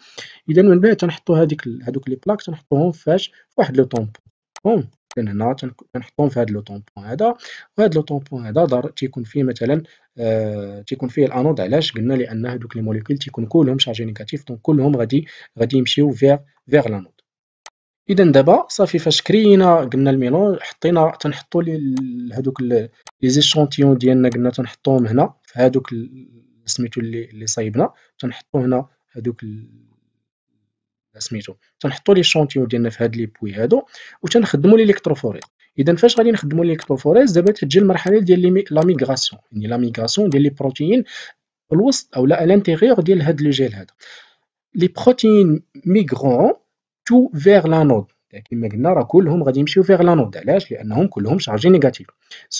اذا من بعد تنحطو هذيك هذوك لي بلاك تنحطوهم فاش فواحد لو طومبون من هنا تنحطوهم في هذا لو طومبون هذا وهذا لو طومبون هذا دار تيكون فيه مثلا آه تيكون فيه الانود علاش قلنا لان هذوك لي موليكول تيكون كلهم شارجي نيجاتيف دونك كلهم غادي غادي يمشيو فيغ فيغ لانود اذا دابا صافي فاش كرينا قلنا الميلون حطينا تنحطوا لي هذوك لي زيشونتيون ديالنا قلنا تنحطوهم هنا في هذوك سميتو اللي اللي صايبنا تنحطو هنا هذوك سميتو تنحطو لي شونتيون ديالنا في هاد لي بوي هادو وتنخدمو الكتروفوريز اذا فاش غادي نخدمو الكتروفوريز دابا تجي المرحله ديال لا ميغراسيون يعني لا ميغراسيون ديال لي بروتيين الوسط او لا الانتيغيور ديال هاد لو جيل هذا لي بروتيين ميغرون تو فيغ لا نود كيما قلنا راه كلهم غادي يمشيو فيغ لا نود علاش لانهم كلهم شارجي نيجاتيف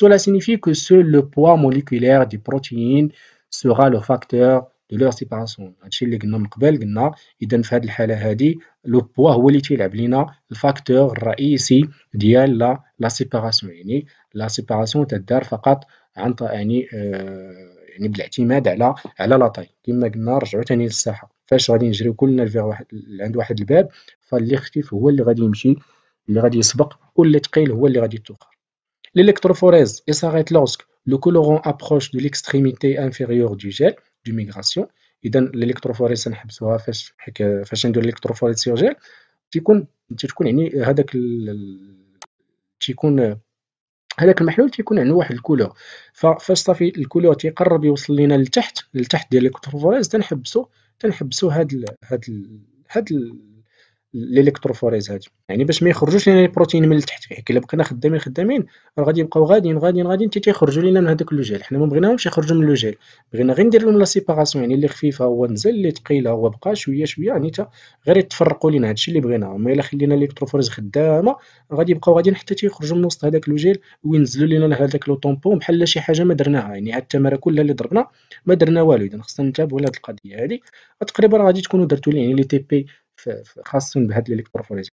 لا سينيفي كو سو لو بوا موليكولير دي بروتيين سوغا لو فاكتور دو لور سيباراسيون هادشي اللي قلنا من قبل قلنا اذا في هذه الحاله هذه لو بوا هو اللي تيلعب لينا الفاكتور الرئيسي ديال لا لا سيباراسيون يعني لا سيباراسيون تدار فقط عن يعني آه يعني بالاعتماد على على لا طاي كما قلنا رجعوا ثاني للساحه فاش غادي نجريو كلنا لفيغ واحد عند واحد الباب فاللي خفيف هو اللي غادي يمشي اللي غادي يسبق واللي ثقيل هو اللي غادي يتوخر الالكتروفوريز اي s'arrête لوسك لو كولورون ابروش دو ليكستريميتي انفيريور دو جيل دو ميغراسيون اذا الالكتروفوريز نحبسوها فاش حك... فاش ندير الالكتروفوريز سير جيل تيكون تتكون يعني هذاك تيكون هذاك المحلول تيكون عنده واحد الكولور فاش صافي الكولور تيقرب يوصل لينا لتحت لتحت ديال الكتروفوريز تنحبسو تنحبسو هاد ال هاد هاد الالكتروفوريز هادي يعني باش ما يخرجوش لنا البروتين من التحت فيه الا بقينا خدامين خدامين راه غادي يبقاو غاديين غاديين غاديين حتى تيخرجوا لنا من هذاك اللوجيل حنا ما بغيناهمش يخرجوا من اللوجيل بغينا غير ندير لهم لا سيباراسيون يعني اللي خفيفه هو نزل اللي ثقيله هو بقى شويه شويه يعني حتى غير يتفرقوا لنا هادشي اللي بغيناه اما الا خلينا الالكتروفوريز خدامه غادي يبقاو غاديين حتى تيخرجوا من وسط هذاك اللوجيل وينزلوا لنا لهذاك لو طومبو بحال شي حاجه ما درناها يعني هاد التماره كلها اللي ضربنا ما درنا والو اذا خصنا ننتبهوا لهاد القضيه هادي تقريبا غادي تكونوا درتوا يعني لي تي بي خاصه بهاد الالكتروفوريز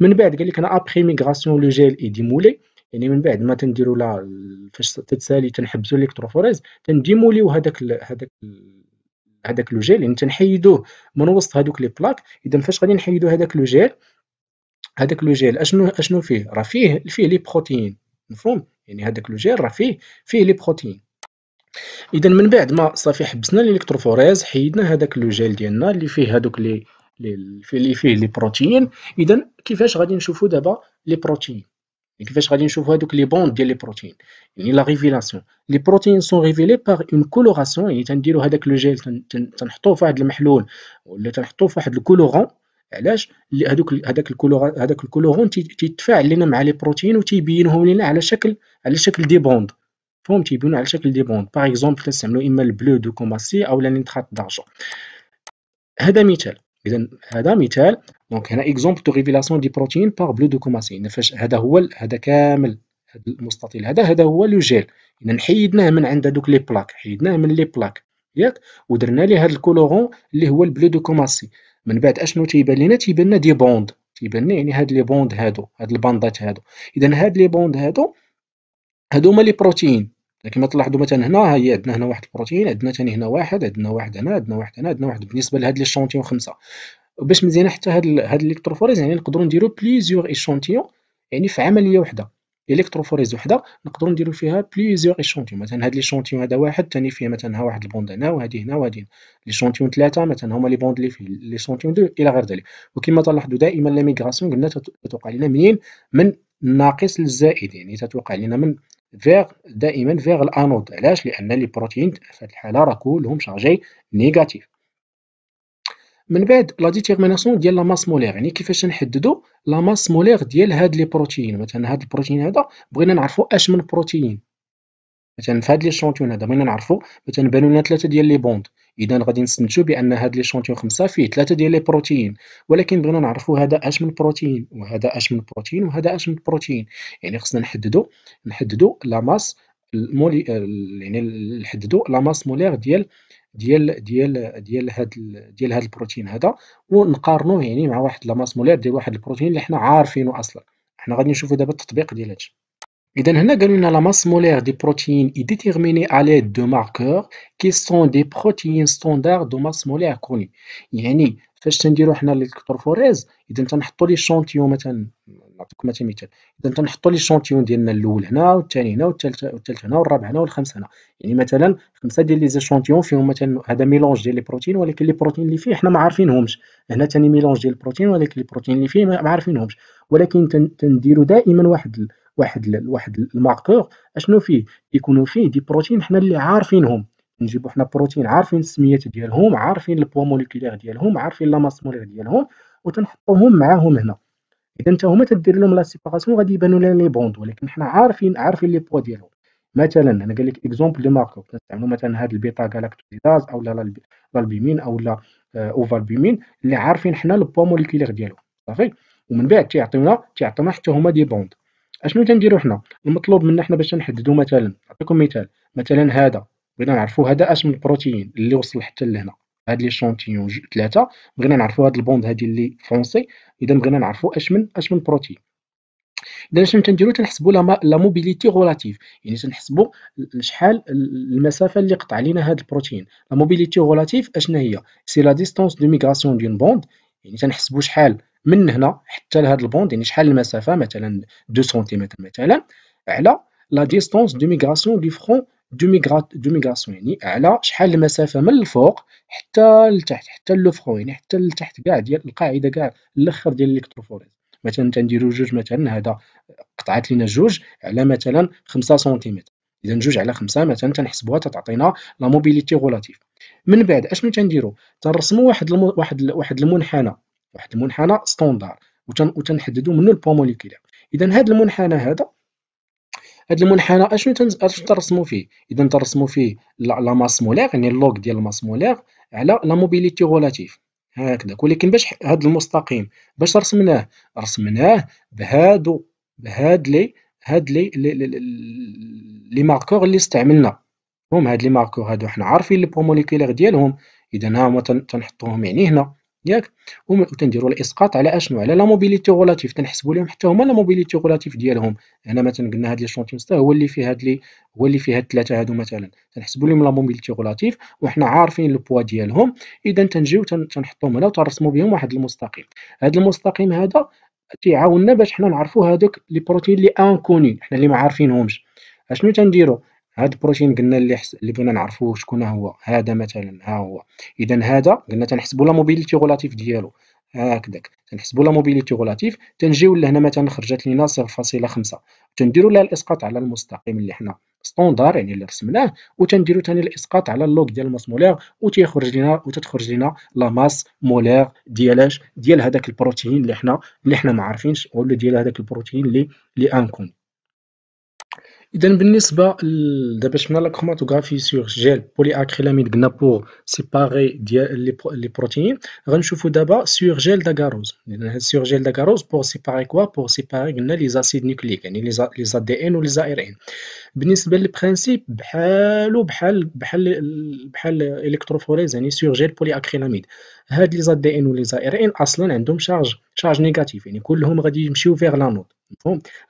من بعد قال لك انا ابخي ميغراسيون لو جيل اي ديمولي يعني من بعد ما تنديروا لا فاش تتسالي تنحبسوا الالكتروفوريز تنديموليو هذاك هذاك هذاك لو جيل يعني تنحيدوه من وسط هذوك لي بلاك اذا فاش غادي نحيدو هذاك لو جيل هذاك لو جيل اشنو اشنو فيه راه فيه فيه لي بروتين مفهوم يعني هذاك لو جيل راه فيه فيه لي بروتين اذا من بعد ما صافي حبسنا الالكتروفوريز حيدنا هذاك لو جيل ديالنا اللي فيه هذوك لي اللي فيه لي بروتين اذا كيفاش غادي نشوفوا دابا لي بروتين يعني كيفاش غادي نشوفوا هذوك لي بوند ديال لي بروتين يعني لا ريفيلاسيون لي بروتين سون ريفيلي باغ اون كولوراسيون يعني تنديرو هذاك لو جيل تنحطوه في واحد المحلول ولا تنحطوه في واحد الكولورون علاش هذوك هذاك الكولور هذاك الكولورون تيتفاعل لنا مع لي بروتين وتيبينهم لنا على شكل على شكل دي بوند فهم تيبينو على شكل دي بوند باغ اكزومبل تستعملوا اما البلو دو كوماسي او لا نيترات دارجون هذا مثال اذا هذا مثال دونك هنا اكزومبل دو ريفيلاسيون دي بروتين بار بلو دو كوماسين فاش هذا هو هذا كامل هذا المستطيل هذا هذا هو لو جيل اذا حيدناه من عند هذوك لي بلاك حيدناه من لي بلاك ياك ودرنا ليه هذا الكولورون اللي هو البلو دو كوماسي من بعد اشنو تيبان لينا تيبان لنا دي بوند تيبان يعني هاد لي بوند هادو هاد الباندات هادو اذا هاد لي بوند هادو هادو هما لي بروتين لكن ما تلاحظوا مثلا هنا ها هي عندنا هنا واحد البروتين عندنا ثاني هنا واحد عندنا واحد هنا عندنا واحد هنا عندنا واحد بالنسبه لهاد لي شونتيون خمسه باش مزيانه حتى هاد هاد الالكتروفوريز يعني نقدروا نديرو بليزيور ايشونتيون يعني في عمليه وحده الكتروفوريز وحده نقدروا نديرو فيها بليزيور ايشونتيون مثلا هاد لي شونتيون هذا واحد ثاني فيه مثلا ها واحد البوند هنا وهادي هنا وهادي هنا شونتيون ثلاثه مثلا هما لي بوند اللي فيه شونتيون دو الى غير ذلك وكما تلاحظوا دائما لا ميغراسيون قلنا تتوقع لنا منين من ناقص للزائد يعني تتوقع لنا من فيغ دائما فيغ الانود علاش لان لي بروتين في هذه الحاله راه كلهم شارجي نيجاتيف من بعد لا ديتيرميناسيون ديال لا ماس مولير يعني كيفاش نحددوا لا ماس مولير ديال هاد لي بروتين مثلا هاد البروتين هذا بغينا نعرفوا اش من بروتين مثلا في هاد لي شونتيون هذا بغينا نعرفو مثلا بانو لنا ثلاثه ديال لي بوند اذا غادي نستنتجو بان هاد لي شونتيون خمسه فيه ثلاثه ديال لي بروتين ولكن بغينا نعرفو هذا اش من بروتين وهذا اش من بروتين وهذا اش من بروتين يعني خصنا نحددو نحددو لا ماس المولي يعني نحددو لا ماس مولير ديال ديال ديال ديال هاد ديال هاد البروتين هذا ونقارنوه يعني مع واحد لا ماس مولير ديال واحد البروتين اللي حنا عارفينه اصلا حنا غادي نشوفوا دابا التطبيق ديال هادشي إذا هنا قالوا لنا لا ماس مولير دي بروتيين اي ديتيرميني على دو ماركور كي سون دي بروتيين ستاندار دو ماس مولير كوني يعني فاش تنديرو حنا الالكتروفوريز اذا تنحطو لي شونتيون مثلا نعطيكم مثلا مثال اذا تنحطو لي شونتيون ديالنا الاول هنا والثاني هنا والثالث هنا والرابع هنا والخامس هنا يعني مثلا خمسه ديال لي شونتيون فيهم مثلا هذا ميلونج ديال لي بروتين ولكن لي بروتين اللي فيه حنا ما عارفينهمش هنا ثاني ميلونج ديال البروتين ولكن لي بروتين اللي فيه ما عارفينهمش ولكن تنديرو دائما واحد واحد واحد الماركور اشنو فيه يكونوا فيه دي بروتين حنا اللي عارفينهم نجيبو حنا بروتين عارفين السميات ديالهم عارفين البوا موليكولير ديالهم عارفين لا ماس موليكولير ديالهم وتنحطوهم معاهم هنا اذا انت هما تدير لهم لا سيباراسيون غادي يبانوا لنا لي بوند ولكن حنا عارفين عارفين لي بوا ديالهم مثلا انا قال لك اكزومبل لي ماركو كنستعملوا مثلا هاد البيتا غالاكتوزيداز او لا البيمين او لا آه، اوفالبيمين اللي عارفين حنا البوا موليكولير ديالهم صافي ومن بعد تيعطيونا تيعطيونا حتى هما دي بوند اشنو تنديرو حنا المطلوب منا حنا باش نحددو مثلا نعطيكم مثال مثلا هذا بغينا نعرفو هذا اسم البروتين اللي وصل حتى لهنا هاد لي شونتيون ثلاثه بغينا نعرفو هاد البوند هادي اللي فرونسي اذا بغينا نعرفو اش من اش من بروتين اذا شنو تنديرو تنحسبو لا موبيليتي غولاتيف يعني تنحسبو شحال المسافه اللي قطع لينا هاد البروتين لا موبيليتي غولاتيف اشنا هي سي لا ديستونس دو ميغراسيون دون بوند يعني تنحسبو شحال من هنا حتى لهاد البوند يعني شحال المسافه مثلا 2 سنتيمتر مثلا على لا ديستونس دو ميغراسيون دو فرون دو ميغرات دو ميغراسيون يعني على شحال المسافه من الفوق حتى لتحت حتى لو فرون يعني حتى لتحت كاع ديال القاعده كاع الاخر ديال الالكتروفوريز مثلا تنديرو جوج مثلا هذا قطعات لينا جوج على مثلا 5 سنتيمتر اذا جوج على 5 مثلا تنحسبوها تتعطينا لا موبيليتي غولاتيف من بعد اشنو تنديرو تنرسمو واحد المو... واحد واحد المنحنى واحد المنحنى ستوندار وتنحددوا منه البومون اللي اذا هذا المنحنى هذا هذا المنحنى اشنو تنرسموا فيه اذا ترسموا فيه لا ماس مولير يعني اللوغ ديال الماس مولير على لا موبيليتي غولاتيف هكذاك ولكن باش هذا المستقيم باش رسمناه رسمناه بهادو بهاد لي هاد لي لي ماركور اللي استعملنا هم هاد لي ماركور هادو حنا عارفين لي بروموليكولير ديالهم اذا ها هما تنحطوهم يعني هنا ياك وتنديروا الاسقاط على اشنو على لا موبيليتي غولاتيف تنحسبوا لهم حتى هما لا موبيليتي غولاتيف ديالهم هنا مثلا قلنا هاد لي شونتيونز هو اللي فيه هاد لي هو اللي فيه هاد الثلاثه هادو مثلا تنحسبوا لهم لا موبيليتي غولاتيف وحنا عارفين البوا ديالهم اذا تنجيو تنحطوهم هنا وترسموا بهم واحد المستقيم هاد المستقيم هذا تيعاوننا باش حنا نعرفوا هادوك لي بروتين لي انكوني حنا اللي ما عارفينهمش اشنو تنديروا هاد البروتين قلنا اللي حس... اللي بغينا نعرفوه شكون هو هذا مثلا ها هو اذا هذا قلنا تنحسبوا لا موبيليتي غولاتيف ديالو هكذاك تنحسبوا لا موبيليتي غولاتيف تنجيو لهنا مثلا خرجت لينا 0.5 تنديروا لها الاسقاط على المستقيم اللي حنا ستوندار يعني اللي رسمناه وتنديروا ثاني الاسقاط على اللوغ ديال الماس مولير وتيخرج لنا وتتخرج لنا لا ماس مولير ديال اش ديال هذاك البروتين اللي حنا اللي حنا ما عارفينش ولا ديال هذاك البروتين اللي اللي انكون اذا بالنسبه دابا شفنا لا كروماتوغرافي سور جيل بولي اكريلاميد قلنا بور سيباري ديال لي برو... غنشوفو دابا سور جيل داكاروز اذا هاد سور جيل داكاروز بور سيباري كوا بور سيباري قلنا لي زاسيد نيكليك يعني لي زا دي ان ولي زا ان بالنسبه للبرينسيپ بحالو بحال بحال بحال الكتروفوريز يعني سور جيل بولي اكريلاميد هاد لي زا دي ان ولي زا ان اصلا عندهم شارج شارج نيجاتيف يعني كلهم غادي يمشيو فيغ لا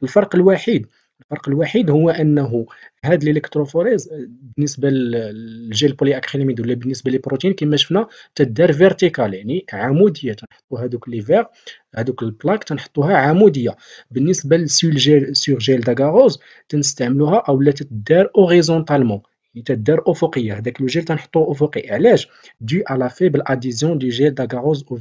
الفرق الوحيد الفرق الوحيد هو انه هاد الالكتروفوريز آه، بالنسبه للجيل بولي اكريليميد ولا بالنسبه للبروتين كما شفنا تدار فيرتيكال يعني عموديه تنحطوا هذوك لي فيغ هذوك البلاك تنحطوها عموديه بالنسبه للسيول جيل سور جيل داغاروز تنستعملوها اولا تدار اوريزونتالمون يتدار افقيه هذاك لو جيل تنحطوه افقي علاش دو على فيبل اديزيون دي جيل داغاروز او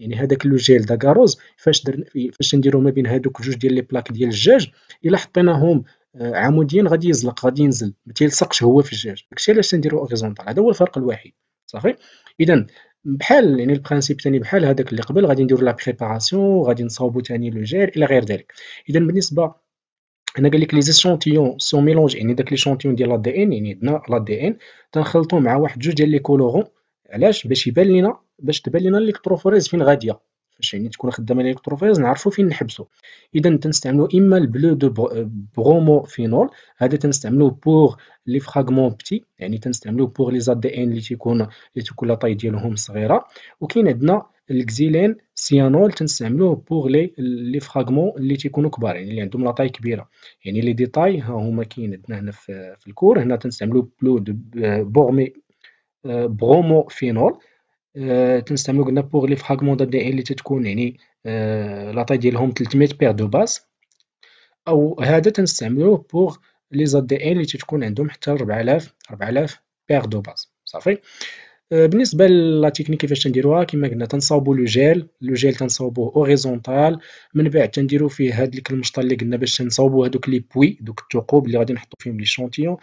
يعني هذاك لو جيل داغاروز فاش درنا فاش نديرو ما بين هذوك جوج ديال لي بلاك ديال الجاج الا حطيناهم آه، عموديين غادي يزلق غادي ينزل ما تيلصقش هو في الجاج داكشي علاش تنديرو اوريزونتال هذا هو الفرق الوحيد صافي اذا بحال يعني البرانسيب ثاني بحال هذاك اللي قبل غادي نديرو لا بريباراسيون غادي نصاوبو ثاني لو جيل الى غير ذلك اذا بالنسبه هنا قال لك لي زيشونتيون سون ميلونج يعني داك لي شونتيون ديال لا دي ان يعني عندنا لا دي ان تنخلطو مع واحد جوج ديال لي كولورون علاش باش يبان لينا باش تبان لينا الكتروفوريز فين غاديه فاش يعني تكون خدامه الالكتروفيز نعرفوا فين نحبسوا اذا تنستعملوا اما البلو دو برومو فينول هذا تنستعملوه بوغ لي فراغمون بتي يعني تنستعملوه بوغ لي زاد دي ان اللي تيكون اللي تكون لا طاي ديالهم صغيره وكاين عندنا الكزيلين سيانول تنستعملوه بوغ لي لي فراغمون اللي تيكونوا كبار يعني اللي عندهم لا طاي كبيره يعني لي ديتاي ها هما كاين عندنا هنا في, الكور هنا تنستعملوا بلو دو آه، بورمي آه، برومو فينول آه، تنستعملو قلنا بوغ لي فراغمون ان اللي تتكون يعني آه، لاطاي ديالهم 300 بير دو باس او هذا تنستعملوه بوغ لي زاد دي ان اللي تتكون عندهم حتى 4000 4000 بير دو باس صافي آه، بالنسبه لا تكنيك كيفاش تنديروها كما قلنا تنصاوبو لو جيل لو جيل تنصاوبوه اوريزونتال من بعد تنديرو فيه هاد المشطه اللي قلنا باش تنصاوبو هادوك لي بوي دوك الثقوب اللي غادي نحطو فيهم لي شونتيون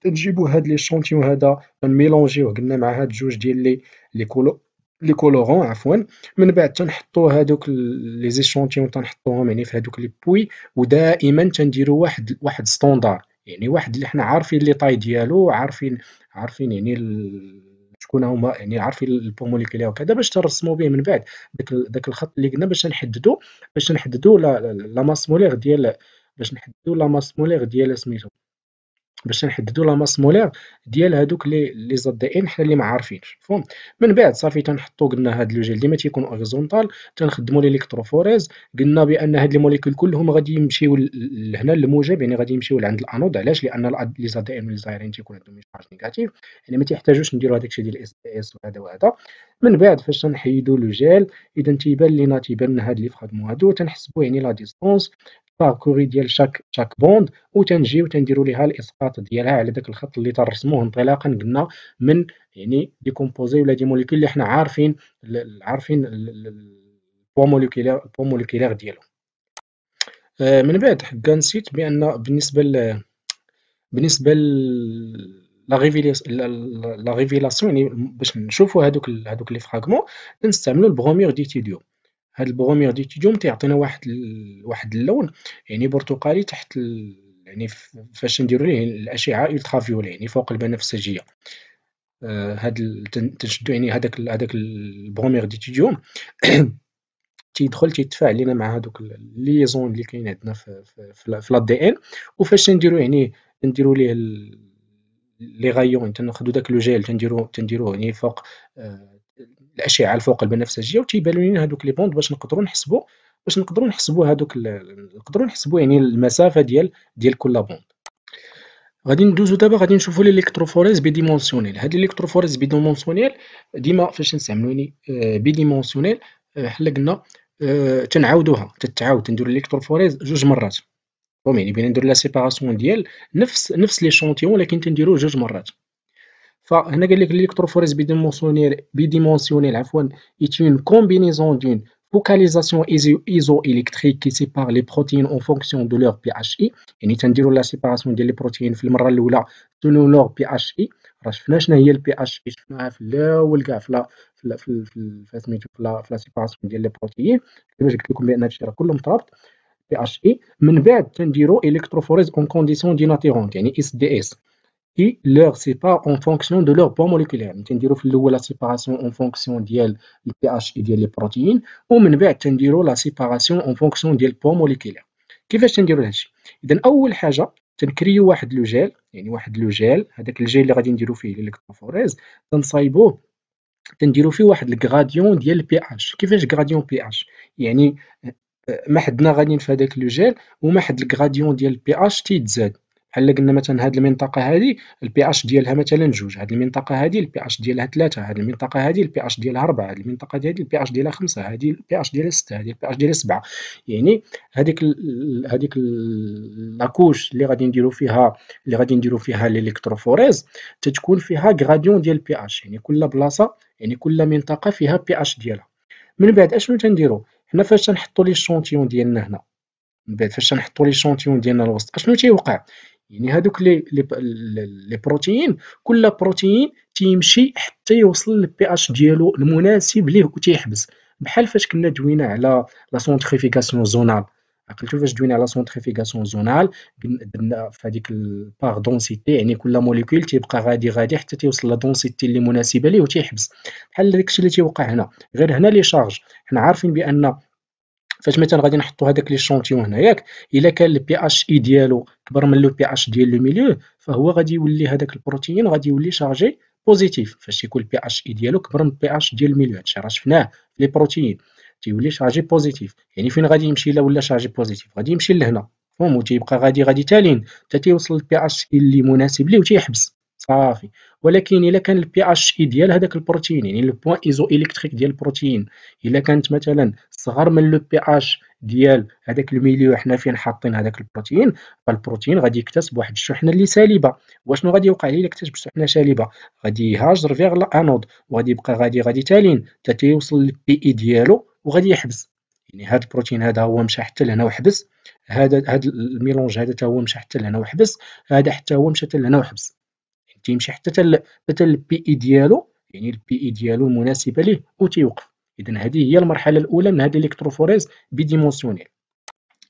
تنجيبو هاد لي شونتيون هذا تنميلونجيوه قلنا مع هاد جوج ديال لي لي كولو لي كولورون عفوا من بعد تنحطوا هادوك لي زيشونتيون تنحطوهم يعني في هادوك لي بوي ودائما تنديروا واحد واحد ستوندار يعني واحد اللي حنا عارفين لي طاي ديالو عارفين عارفين يعني شكون هما يعني عارفين البوموليكيلا وكذا باش ترسموا به من بعد داك داك الخط اللي قلنا باش نحددوا باش نحددوا لا ماس مولير ديال باش نحددوا لا ماس مولير ديال سميتو باش نحددوا لا ماس مولير ديال هذوك لي لي ان حنا اللي ما عارفينش مفهوم من بعد صافي تنحطوا قلنا هاد لو جيل ديما تيكون اوريزونتال تنخدموا الكتروفوريز قلنا بان هاد لي موليكول كلهم غادي يمشيو لهنا الموجب يعني غادي يمشيو لعند الانود علاش لان لي ان من الزايرين تيكون عندهم شارج نيجاتيف يعني ما تيحتاجوش نديروا هذاك الشيء ديال اس بي اس وهذا وهذا من بعد فاش تنحيدوا لو جيل اذا تيبان لينا تيبان لنا هاد لي فراغمون هادو تنحسبوا يعني لا ديستونس باركوري ديال شاك شاك بوند وتنجيو تنديروا ليها الاسقاط ديالها على داك الخط اللي ترسموه انطلاقا قلنا من يعني دي كومبوزي ولا دي موليكول اللي حنا عارفين عارفين البو موليكولير البوا موليكولير ديالهم آه، من بعد حكا نسيت بان بالنسبه ل بالنسبه ل لا ريفيلاسيون يعني باش نشوفوا هذوك هذوك لي فراغمون نستعملوا البرومير ديتيديو هاد البغومير دي تيديوم تيعطينا واحد واحد اللون يعني برتقالي تحت يعني فاش نديرو ليه الاشعه الترا فيولي يعني فوق البنفسجيه آه، هاد تنشدو يعني هذاك هذاك البغومير دي تيديوم تيدخل تيتفاعل لينا مع هادوك ليزون اللي كاين عندنا في في, في دي ان وفاش نديرو يعني نديرو ليه لي غايون تناخدو داك لو جيل تنديرو تنديروه يعني فوق آه الاشعه الفوق البنفسجيه وتيبانوا لنا هذوك لي بوند باش نقدروا نحسبوا باش نقدروا نحسبوا هذوك نقدروا نحسبوا يعني المسافه ديال ديال كل بوند غادي ندوزو دابا غادي نشوفوا الالكتروفوريز بيديمونسيونيل هاد الالكتروفوريز بيديمونسيونيل ديما فاش نستعملو يعني آه، بيديمونسيونيل آه، حنا قلنا آه، تنعاودوها تتعاود نديرو الكتروفوريز جوج مرات يعني بغينا ندير لا سيباراسيون ديال نفس نفس لي شونتيون ولكن تنديروه جوج مرات L'électrophoresse bidimensionnelle est une combinaison d'une focalisation isoélectrique qui sépare les protéines en fonction de leur PHI. Et nous la séparation des protéines qui nous a selon leur PHI. On avons eu le PHI. le PHI qui nous a fait la séparation des protéines. Je vais vous montrer combien de protéines nous avons traitées. Mais nous avons en condition d'un atheron qui كي لوغ سيبار اون فونكسيون دو لوغ بون موليكولير تنديرو في الاول لا سيباراسيون اون فونكسيون ديال البي اتش اي ديال لي بروتين ومن بعد تنديرو لا سيباراسيون اون فونكسيون ديال بون موليكولير كيفاش تنديرو هادشي اذا اول حاجه تنكريو واحد لو جيل يعني واحد لو جيل هذاك الجيل اللي غادي نديرو فيه الالكتروفوريز تنصايبوه تنديرو فيه واحد الغراديون ديال البي اتش كيفاش غراديون بي اتش يعني ما حدنا غاديين في هذاك لو جيل وما حد الغراديون ديال البي اتش تيتزاد بحال قلنا مثلا هذه المنطقه هذه البي اش ديالها مثلا جوج هذه المنطقه هذه البي اش ديالها ثلاثه هذه المنطقه هذه البي اش ديالها اربعه هذه المنطقه هذه البي اش ديالها خمسه هذه البي اش ديالها سته هذه البي اش ديالها سبعه يعني هذيك هذيك لاكوش اللي غادي نديرو فيها اللي غادي نديرو فيها الالكتروفوريز تتكون فيها غراديون ديال البي اش يعني كل بلاصه يعني كل منطقه فيها بي اش ديالها من بعد اشنو تنديرو حنا فاش تنحطو لي شونتيون ديالنا هنا من بعد فاش تنحطو لي شونتيون ديالنا الوسط اشنو تيوقع يعني هذوك لي لي بروتين كل بروتين تيمشي حتى يوصل للبي اش ديالو المناسب ليه وتيحبس بحال فاش كنا دوينا على لا سونتريفيكاسيون زونال عقلتو فاش دوينا على سونتريفيكاسيون زونال درنا في هذيك البار دونسيتي يعني كل موليكول تيبقى غادي غادي حتى تيوصل لدونسيتي اللي مناسبه ليه وتيحبس بحال داكشي اللي تيوقع هنا غير هنا لي شارج حنا عارفين بان فاش مثلا غادي نحطوا هذاك لي شونتيون هنا ياك الا كان البي اش اي ديالو كبر من لو بي اش ديال لو ميليو فهو غادي يولي هذاك البروتين غادي يولي شارجي بوزيتيف فاش يكون البي اش اي ديالو كبر من البي اش ديال الميليو هادشي راه شفناه لي بروتين تيولي شارجي بوزيتيف يعني فين غادي يمشي الا ولا شارجي بوزيتيف غادي يمشي لهنا فهمتوا تيبقى غادي غادي تالين حتى تيوصل البي اش اي اللي مناسب ليه وتيحبس صافي ولكن الا كان البي اش اي ديال هذاك البروتين يعني لو بوين ايزو الكتريك ديال البروتين الا كانت مثلا صغر من لو بي اش ديال هذاك الميليو حنا فين حاطين هذاك البروتين فالبروتين غادي يكتسب واحد الشحنه اللي سالبه وشنو غادي يوقع ليه الا اكتسب شحنه سالبه غادي يهاجر فيغ لانود وغادي يبقى غادي غادي تالين حتى تيوصل للبي اي e ديالو وغادي يحبس يعني هاد البروتين هذا هو مشى حتى لهنا وحبس هذا هاد الميلونج هذا حتى هو مشى حتى لهنا وحبس هذا حتى هو مشى حتى لهنا وحبس تيمشي حتى تل حتى البي اي ديالو يعني البي اي ديالو المناسبه ليه وتيوقف اذا هذه هي المرحله الاولى من هذه الالكتروفوريز بيديمونسيونيل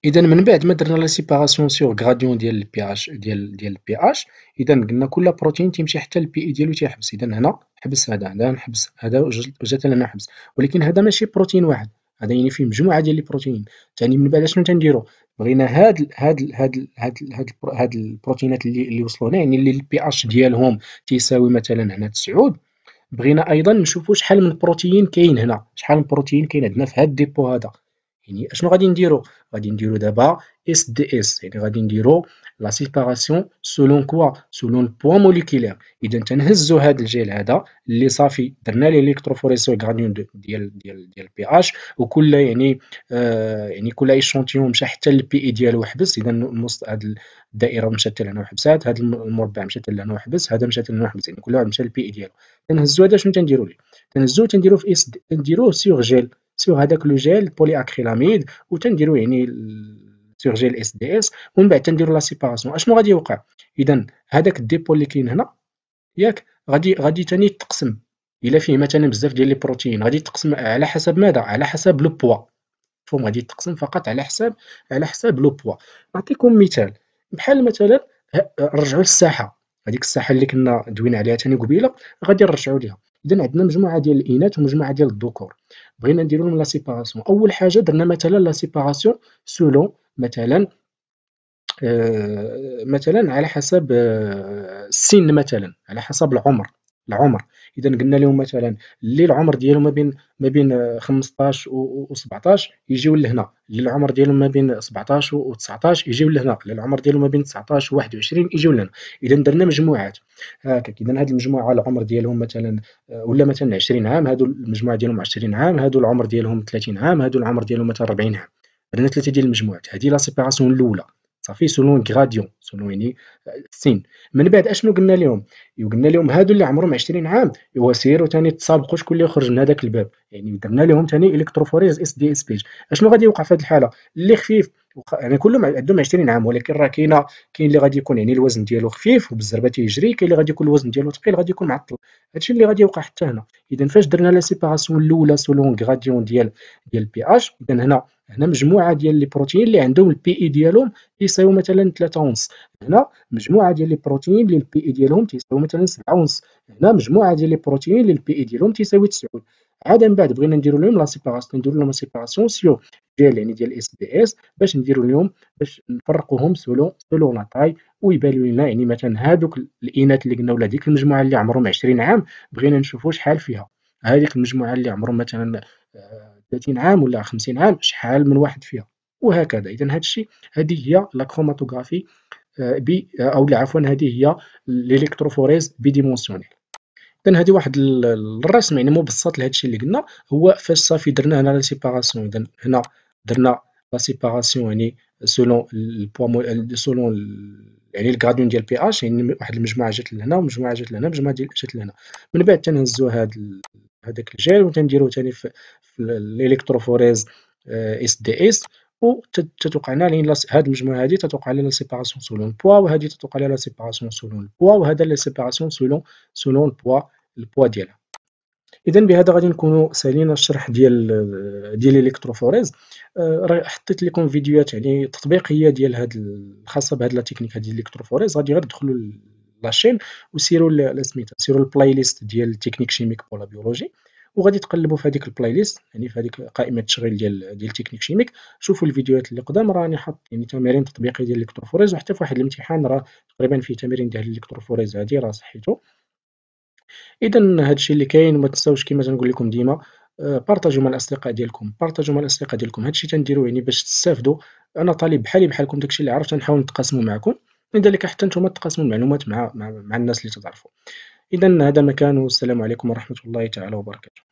اذا من بعد ما درنا لا سيباراسيون سيغ غراديون ديال البي اش ديال ديال البي اش اذا قلنا كل بروتين تيمشي حتى البي اي ديالو تيحبس اذا هنا حبس هذا هذا نحبس هذا جات لنا حبس ولكن هذا ماشي بروتين واحد هذا يعني فيه مجموعه ديال البروتينين ثاني من بعد شنو تنديرو بغينا هاد هاد هاد هاد هاد, هاد البروتينات اللي اللي وصلوا هنا يعني اللي البي اتش ديالهم تيساوي مثلا هنا 9 بغينا ايضا نشوفوا شحال من بروتين كاين هنا شحال من بروتين كاين عندنا في هاد الديبو هذا يعني اشنو غادي نديرو غادي نديرو دابا اس دي اس يعني غادي نديرو لا سيباراسيون سولون كوا سولون بوا موليكولير اذا تنهزو هذا الجيل هذا اللي صافي درنا ليه الكتروفوريسيو غرانيون ديال ديال ديال البي اش وكل يعني آه يعني كل ايشونتيون مشى حتى للبي اي e ديالو وحبس اذا نص هاد الدائره مشات لهنا وحبسات هاد المربع مشات لهنا وحبس هذا مشات لهنا وحبس يعني كل واحد مشى للبي اي e ديالو تنهزو هذا شنو تنديرو ليه تنهزو تنديرو في اس تنديروه سيغ جيل سوغ هذاك لو جيل بولي اكريلاميد وتنديرو يعني سوغ جيل اس دي اس ومن بعد تنديرو لا سيباراسيون اشنو غادي يوقع اذا هذاك الديبو اللي كاين هنا ياك غادي غادي ثاني يتقسم الا فيه مثلا بزاف ديال لي بروتين غادي يتقسم على حسب ماذا على حسب لو بوا فهم غادي يتقسم فقط على حساب على حساب لو بوا نعطيكم مثال بحال مثلا نرجعوا للساحه هذيك الساحه اللي كنا دوينا عليها ثاني قبيله غادي نرجعوا ليها اذا عندنا مجموعه ديال الاناث ومجموعه ديال الذكور بغينا نديرو لهم لا سيباراسيون اول حاجه درنا مثلا لا سيباراسيون سولو مثلا آه، مثلا على حسب آه، السن مثلا على حسب العمر العمر اذا قلنا لهم مثلا اللي العمر ديالو ما بين ما بين 15 آه، و 17 يجيو لهنا اللي العمر ديالو ما بين 17 و 19 يجيو لهنا اللي العمر ديالو ما بين 19 و 21 يجيو لهنا اذا درنا مجموعات هكاك اذا هذه المجموعه العمر ديالهم مثلا آه، ولا مثلا 20 عام هادو المجموعه ديالهم 20 عام هادو العمر ديالهم 30 عام هادو العمر ديالهم مثلا 40 عام درنا ثلاثه ديال المجموعات هذه لا سيباراسيون الاولى صافي سولون غراديون سولون يعني السن آه، من بعد اشنو قلنا لهم قلنا لهم هادو اللي عمرهم 20 عام هو سيروا ثاني تسابقوا شكون اللي يخرج من هذاك الباب يعني درنا لهم ثاني الكتروفوريز اس دي اس بيج اشنو غادي يوقع في هذه الحاله اللي خفيف يعني كلهم عندهم 20 عام ولكن راه كاين كاين اللي غادي يكون يعني الوزن ديالو خفيف وبالزربه تيجري كاين اللي غادي يكون الوزن ديالو ثقيل غادي يكون معطل هادشي اللي غادي يوقع حتى هنا اذا فاش درنا لا سيباراسيون الاولى سولون غراديون ديال ديال بي اش اذا هنا هنا مجموعه ديال لي بروتين اللي عندهم البي اي e ديالهم تيساوي مثلا 3 ونص هنا مجموعه ديال لي بروتين اللي البي اي e ديالهم تيساوي مثلا 7 ونص هنا مجموعه ديال لي بروتين اللي البي اي e ديالهم تيساوي 9 عاد من بعد بغينا نديرو لهم لا سيباراسيون نديرو لهم سيباراسيون سيو ديال يعني ديال اس بي اس باش نديرو لهم باش نفرقوهم سولو سولو لا طاي ويبانوا لنا يعني مثلا هادوك الاناث اللي قلنا ولا ديك المجموعه اللي عمرهم 20 عام بغينا نشوفو شحال فيها هذيك المجموعه اللي عمرهم مثلا آه، 30 عام ولا 50 عام شحال من واحد فيها وهكذا اذا هذا الشيء هذه هي لا كروماتوغرافي آه، آه، او عفوا هذه هي الالكتروفوريز بيديمونسيونيل اذا هذه واحد الرسم يعني مبسط لهذا الشيء اللي قلنا هو فاش صافي درنا هنا لا سيباراسيون اذا هنا درنا لا سيباراسيون يعني سولون البوا سولون يعني الكراديون ديال بي اش يعني واحد المجموعه جات لهنا ومجموعه جات لهنا مجموعه جات لهنا من بعد تنهزوا هاد هذاك الجيل وتنديروه ثاني في, الالكتروفوريز آه، اس دي اس و تتوقع لنا لان هاد المجموعه هادي تتوقع لنا لا سيباراسيون سولون بوا وهادي تتوقع لنا لا سيباراسيون سولون البوا وهذا لا سيباراسيون سولون سولون البوا البوا ديالها اذا بهذا غادي نكونوا سالينا الشرح ديال ديال الالكتروفوريز آه، راه حطيت لكم فيديوهات يعني تطبيقيه ديال هاد الخاصه بهاد لا تكنيك هاد الالكتروفوريز غادي غير تدخلوا لاشين وسيروا لسميتها سيروا البلاي ليست ديال تكنيك شيميك بولا بيولوجي وغادي تقلبوا في هذيك البلاي ليست يعني في هذيك قائمه التشغيل ديال ديال تكنيك شيميك شوفوا الفيديوهات اللي قدام راني حاط يعني تمارين تطبيقيه ديال الكتروفوريز وحتى في واحد الامتحان راه تقريبا فيه تمارين ديال الكتروفوريز هذه راه صحيتو اذا هذا الشيء اللي كاين وما تنساوش كما تنقول لكم ديما آه، بارطاجيو مع الاصدقاء ديالكم بارطاجيو مع الاصدقاء ديالكم هادشي تنديرو يعني باش تستافدوا انا طالب بحالي بحالكم داكشي اللي عرفت نحاول نتقاسمو معكم من ذلك حتى نتوما تقاسموا المعلومات مع, مع مع الناس اللي تعرفوا اذا هذا مكان والسلام عليكم ورحمه الله تعالى وبركاته